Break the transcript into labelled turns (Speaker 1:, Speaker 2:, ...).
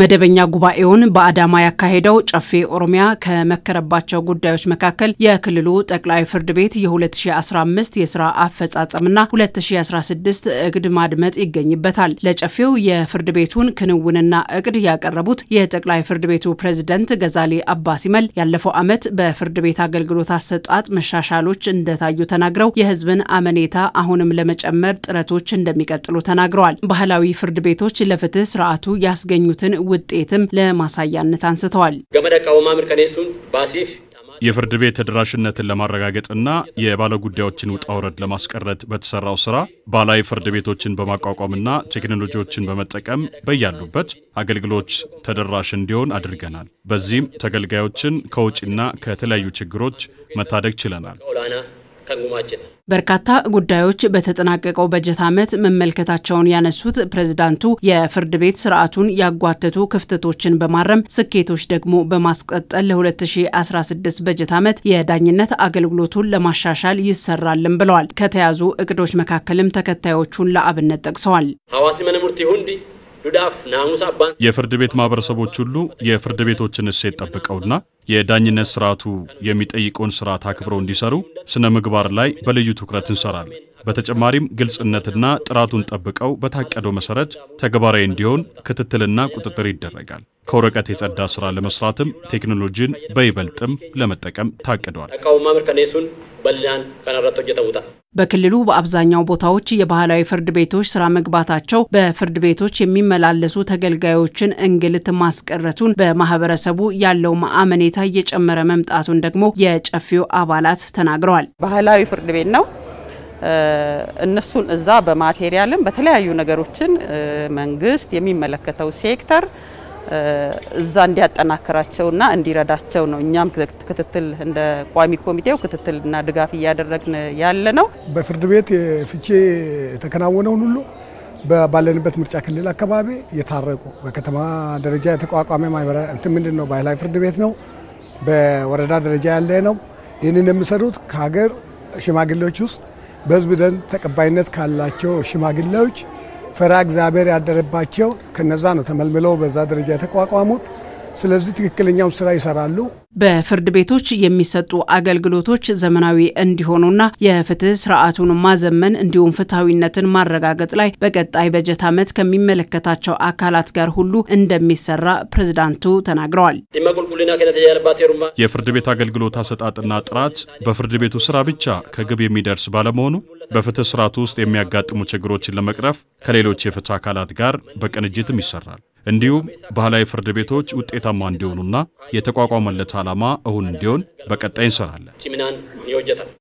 Speaker 1: መደበኛ ጉባኤውን በአዳማ ያካሄደው ጨፌ ኦሮሚያ ከመከረባቸው ጉዳዮች መካከል የክልሉ ጠቅላይ ፍርድ ቤት የ2015 የስራ አፈጻጸምና 2016 እቅድ ማድመጥ ይገኝበታል። ለጨፌው የፍርድ ቤቱን ክንውንና እቅድ ያቀረቡት የጠቅላይ ፍርድ ቤቱ ፕሬዝደንት ገዛሌ አባ ሲመል ያለፈው ዓመት በፍርድ ቤት አገልግሎት አሰጣጥ መሻሻሎች እንደታዩ ተናግረው የሕዝብን አመኔታ አሁንም ለመጨመር ጥረቶች እንደሚቀጥሉ ተናግረዋል። ባህላዊ ፍርድ ቤቶች ለፍትህ ስርዓቱ ያስገኙትን ውጤትም ለማሳያነት አንስተዋል።
Speaker 2: የፍርድ ቤት ተደራሽነትን ለማረጋገጥና የባለጉዳዮችን ውጣ ውረድ ለማስቀረት በተሰራው ስራ ባላይ ፍርድ ቤቶችን በማቋቋምና ቴክኖሎጂዎችን በመጠቀም በያሉበት አገልግሎች ተደራሽ እንዲሆን አድርገናል። በዚህም ተገልጋዮችን ከውጭና ከተለያዩ ችግሮች መታደግ ችለናል። ከጉማችን በርካታ
Speaker 1: ጉዳዮች በተጠናቀቀው በጀት ዓመት መመልከታቸውን ያነሱት ፕሬዝዳንቱ የፍርድ ቤት ስርዓቱን ያጓተቱ ክፍተቶችን በማረም ስኬቶች ደግሞ በማስቀጠል ለ2016 በጀት ዓመት የዳኝነት አገልግሎቱን ለማሻሻል ይሰራልን ብለዋል። ከተያዙ እቅዶች መካከልም ተከታዮቹን ለአብነት ጠቅሰዋል። ሐዋሲ መነሙርት ይሁንዲ
Speaker 2: የፍርድ ቤት ማህበረሰቦች ሁሉ የፍርድ ቤቶችን እሴት ጠብቀውና የዳኝነት ስርዓቱ የሚጠይቀውን ስርዓት አክብረው እንዲሰሩ ስነ ምግባር ላይ በልዩ ትኩረት እንሰራለን። በተጨማሪም ግልጽነትና ጥራቱን ጠብቀው በታቀደው መሰረት ተግባራዊ እንዲሆን ክትትልና ቁጥጥር ይደረጋል። ከወረቀት የጸዳ ስራ ለመስራትም ቴክኖሎጂን በይበልጥም ለመጠቀም ታቅዷል።
Speaker 1: በክልሉ በአብዛኛው ቦታዎች የባህላዊ ፍርድ ቤቶች ስራ መግባታቸው በፍርድ ቤቶች የሚመላለሱ ተገልጋዮችን እንግልት ማስቀረቱን፣ በማህበረሰቡ ያለው አመኔታ እየጨመረ መምጣቱን ደግሞ የጨፌው አባላት ተናግረዋል። ባህላዊ ፍርድ ቤት ነው። እነሱን እዛ በማቴሪያልም በተለያዩ ነገሮችን መንግስት የሚመለከተው ሴክተር እዛ እንዲያጠናክራቸውና እንዲረዳቸው ነው። እኛም ክትትል እንደ ቋሚ ኮሚቴው ክትትልና ድጋፍ እያደረግን ያለ ነው።
Speaker 3: በፍርድ ቤት ፍቼ የተከናወነውን ሁሉ ባለንበት ምርጫ ክልል አካባቢ የታረቁ በከተማ ደረጃ የተቋቋመ ማህበራዊ እንትን ምንድን ነው ባህላዊ ፍርድ ቤት ነው። በወረዳ ደረጃ ያለ ነው። ይህንን የሚሰሩት ከሀገር ሽማግሌዎች ውስጥ በህዝብ ዘንድ ተቀባይነት ካላቸው ሽማግሌዎች ፈራ እግዚአብሔር ያደረባቸው ከነዛ ነው ተመልምለው በዛ ደረጃ የተቋቋሙት። ስለዚህ ትክክለኛውን ስራ ይሰራሉ።
Speaker 1: በፍርድ ቤቶች የሚሰጡ አገልግሎቶች ዘመናዊ እንዲሆኑና የፍትህ ስርዓቱን ማዘመን እንዲሁም ፍትሐዊነትን ማረጋገጥ ላይ በቀጣይ በጀት ዓመት ከሚመለከታቸው አካላት ጋር ሁሉ እንደሚሰራ ፕሬዝዳንቱ ተናግረዋል።
Speaker 2: የፍርድ ቤት አገልግሎት አሰጣጥና ጥራት በፍርድ ቤቱ ስራ ብቻ ከግብ የሚደርስ ባለመሆኑ በፍትህ ስርዓቱ ውስጥ የሚያጋጥሙ ችግሮችን ለመቅረፍ ከሌሎች የፍትህ አካላት ጋር በቅንጅትም ይሰራል። እንዲሁም ባህላዊ ፍርድ ቤቶች ውጤታማ እንዲሆኑና የተቋቋመለት ዓላማ እሁን እንዲሆን በቀጣይ
Speaker 1: እንሰራለን።